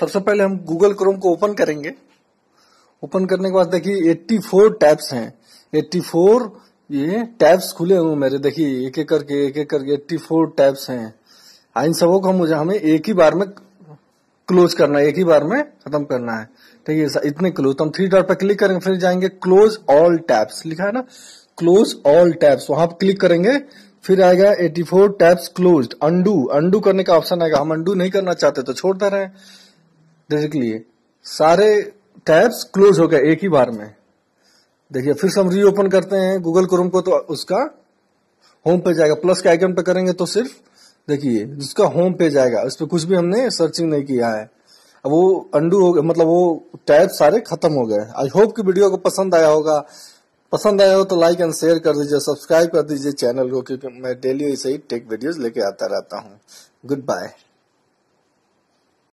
सबसे पहले हम गूगल क्रोम को ओपन करेंगे ओपन करने के बाद देखिए 84 टैब्स हैं 84 ये टैब्स खुले हुए मेरे देखिए एक एक करके एक एक करके 84 टैब्स हैं हाँ, इन सबों को मुझे हमें एक ही बार में क्लोज करना है एक ही बार में खत्म करना है ठीक है इतने क्लोज तो हम थ्री डॉट पर क्लिक करेंगे फिर जाएंगे क्लोज ऑल टैब्स लिखा है ना क्लोज ऑल टैब्स वहां पर क्लिक करेंगे फिर आएगा 84 टैब्स क्लोज अंडू अंडू करने का ऑप्शन आएगा हम अंडू नहीं करना चाहते तो छोड़ते रहे डिजिकली सारे टैब्स क्लोज हो गए एक ही बार में देखिए फिर से हम रीओपन करते हैं गूगल क्रोम को तो उसका होम पेज आएगा प्लस के आइकन पे करेंगे तो सिर्फ देखिए जिसका होम पेज आएगा उस पर कुछ भी हमने सर्चिंग नहीं किया है अब वो अंडू हो गए मतलब वो टैब सारे खत्म हो गए आई होप कि वीडियो को पसंद आया होगा पसंद आया हो तो लाइक एंड शेयर कर दीजिए सब्सक्राइब कर दीजिए चैनल को क्योंकि मैं डेली ऐसे ही टेक वीडियोस लेके आता रहता हूँ गुड बाय